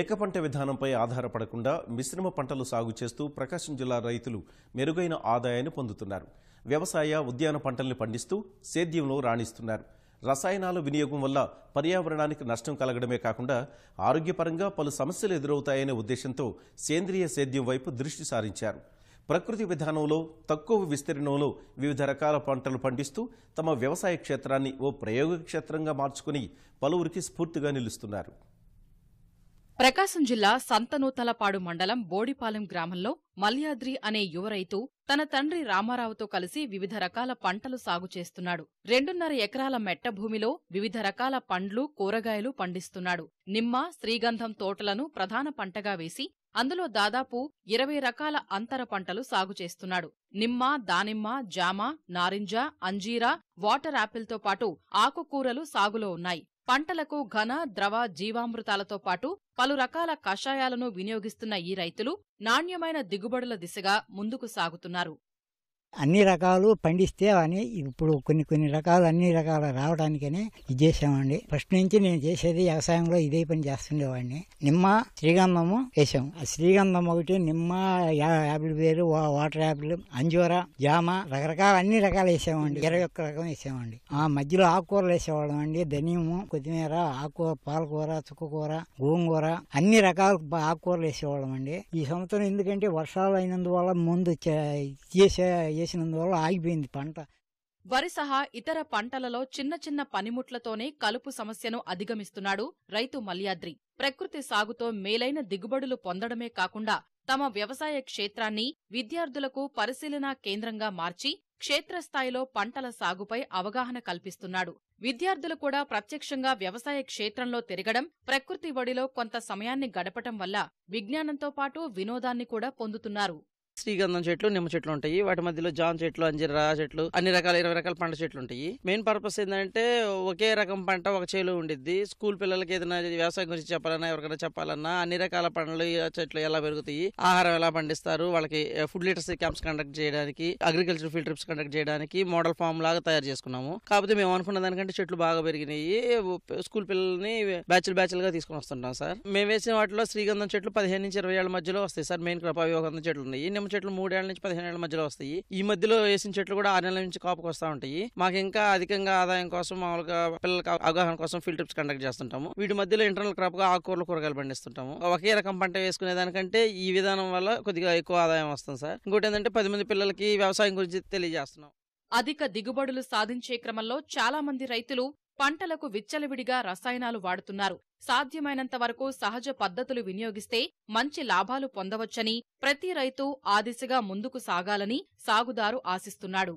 ఏకపంట విధానంపై ఆధారపడకుండా మిశ్రమ పంటలు సాగు చేస్తూ ప్రకాశం జిల్లా రైతులు మెరుగైన ఆదాయాన్ని పొందుతున్నారు వ్యవసాయ ఉద్యాన పంటల్ని పండిస్తూ సేద్యంలో రాణిస్తున్నారు రసాయనాల వినియోగం వల్ల పర్యావరణానికి నష్టం కలగడమే కాకుండా ఆరోగ్యపరంగా పలు సమస్యలు ఎదురవుతాయనే ఉద్దేశంతో సేంద్రియ సేద్యం వైపు దృష్టి సారించారు ప్రకృతి విధానంలో తక్కువ విస్తీర్ణంలో వివిధ రకాల పంటలు పండిస్తూ తమ వ్యవసాయ క్షేత్రాన్ని ఓ ప్రయోగ క్షేత్రంగా మార్చుకుని పలువురికి స్ఫూర్తిగా నిలుస్తున్నారు ప్రకాశం జిల్లా సంతనూతలపాడు మండలం బోడిపాలెం గ్రామంలో మల్యాద్రి అనే యువ రైతు తన తండ్రి రామారావుతో కలిసి వివిధ రకాల పంటలు సాగు చేస్తున్నాడు రెండున్నర ఎకరాల మెట్ట భూమిలో వివిధ రకాల పండ్లు కూరగాయలు పండిస్తున్నాడు నిమ్మ శ్రీగంధం తోటలను ప్రధాన పంటగా వేసి అందులో దాదాపు ఇరవై రకాల అంతర పంటలు సాగు చేస్తున్నాడు నిమ్మ దానిమ్మ జామ నారింజ అంజీరా వాటర్ యాపిల్తో పాటు ఆకుకూరలు సాగులో ఉన్నాయి పంటలకు ఘన ద్రవ జీవామృతాలతో పాటు పలు రకాల కషాయాలను వినియోగిస్తున్న ఈ రైతులు నాణ్యమైన దిగుబడుల దిశగా ముందుకు సాగుతున్నారు అన్ని రకాలు పండిస్తే అని ఇప్పుడు కొన్ని కొన్ని రకాలు అన్ని రకాలు రావడానికనే ఇది చేసామండి ఫస్ట్ నుంచి నేను చేసేది వ్యవసాయంలో ఇదే పని చేస్తుండేవాడిని నిమ్మ శ్రీగంధము వేసాము ఆ శ్రీగంధం ఒకటి నిమ్మ యాపిల్ పేరు వాటర్ యాపిల్ అంజూర జామ రకరకాల అన్ని రకాలు వేసామండి ఇరవై ఒక్క రకం వేసామండి ఆ మధ్యలో ఆకుకూరలు వేసేవాళ్ళం అండి ధనియము కొత్తిమీర ఆకుకూర పాలకూర చుక్కకూర గోంగూర అన్ని రకాల ఆకుకూరలు వేసేవాళ్ళం అండి ఈ సంవత్సరం ఎందుకంటే వర్షాలు అయినందువల్ల ముందు చేసే చేసినందువల్ల ఆగిపోయింది పంట వరి సహా ఇతర పంటలలో చిన్న చిన్న పనిముట్లతోనే కలుపు సమస్యను అధిగమిస్తున్నాడు రైతు మల్యాద్రి ప్రకృతి సాగుతో మేలైన దిగుబడులు పొందడమే కాకుండా తమ వ్యవసాయ క్షేత్రాన్ని విద్యార్థులకు పరిశీలనా కేంద్రంగా మార్చి క్షేత్రస్థాయిలో పంటల సాగుపై అవగాహన కల్పిస్తున్నాడు విద్యార్థులు కూడా ప్రత్యక్షంగా వ్యవసాయ క్షేత్రంలో తిరగడం ప్రకృతి ఒడిలో కొంత సమయాన్ని గడపటం వల్ల విజ్ఞానంతో పాటు వినోదాన్ని కూడా పొందుతున్నారు శ్రీగంధం చెట్లు నిమ్మ చెట్లు ఉంటాయి వాటి మధ్యలో జామ చెట్లు అంజీరా చెట్లు అన్ని రకాల ఇరవై రకాల పంట చెట్లు ఉంటాయి మెయిన్ పర్పస్ ఏంటంటే ఒకే రకం పంట ఒక చేలో ఉండిద్ది స్కూల్ పిల్లలకి ఏదైనా వ్యవసాయం గురించి చెప్పాలన్నా ఎవరికైనా చెప్పాలన్నా అన్ని రకాల పండ్లు చెట్లు ఎలా పెరుగుతాయి ఆహారం ఎలా పండిస్తారు వాళ్ళకి ఫుడ్ లిటరసీ క్యాంప్స్ కండక్ట్ చేయడానికి అగ్రికల్చర్ ఫీల్డ్ ట్రిప్స్ కండక్ట్ చేయడానికి మోడల్ ఫామ్ లాగా తయారు చేసుకున్నాము కాకపోతే మేము అనుకున్న దానికంటే చెట్లు బాగా పెరిగినాయి స్కూల్ పిల్లల్ని బ్యాచ్లు గా తీసుకుని వస్తుంటాం సార్ మేము వేసిన వాటిలో శ్రీగంధం చెట్లు పదిహేను నుంచి ఇరవై ఏళ్ళ మధ్యలో వస్తాయి సార్ మెయిన్ క్రప్ అవి చెట్లు ఉన్నాయి దానిమ్మ చెట్లు మూడేళ్ల నుంచి పదిహేను ఏళ్ల మధ్యలో వస్తాయి ఈ మధ్యలో వేసిన చెట్లు కూడా ఆరు నెలల నుంచి కాపుకి వస్తూ ఉంటాయి మాకు ఇంకా అధికంగా ఆదాయం కోసం మామూలుగా పిల్లలకి అవగాహన కోసం ఫీల్డ్ ట్రిప్స్ కండక్ట్ చేస్తుంటాము వీటి మధ్యలో ఇంటర్నల్ క్రాప్ గా ఆకుకూరలు కూరగాయలు పండిస్తుంటాము ఒకే రకం పంట వేసుకునే దానికంటే ఈ విధానం వల్ల కొద్దిగా ఎక్కువ ఆదాయం వస్తుంది సార్ ఇంకోటి ఏంటంటే పది మంది పిల్లలకి వ్యవసాయం గురించి తెలియజేస్తున్నాం అధిక దిగుబడులు సాధించే క్రమంలో చాలా మంది రైతులు పంటలకు విచ్చలవిడిగా రసాయనాలు వాడుతున్నారు సాధ్యమైనంత వరకు సహజ పద్ధతులు వినియోగిస్తే మంచి లాభాలు పొందవచ్చని ప్రతి రైతు ఆ దిశగా ముందుకు సాగాలని సాగుదారు ఆశిస్తున్నాడు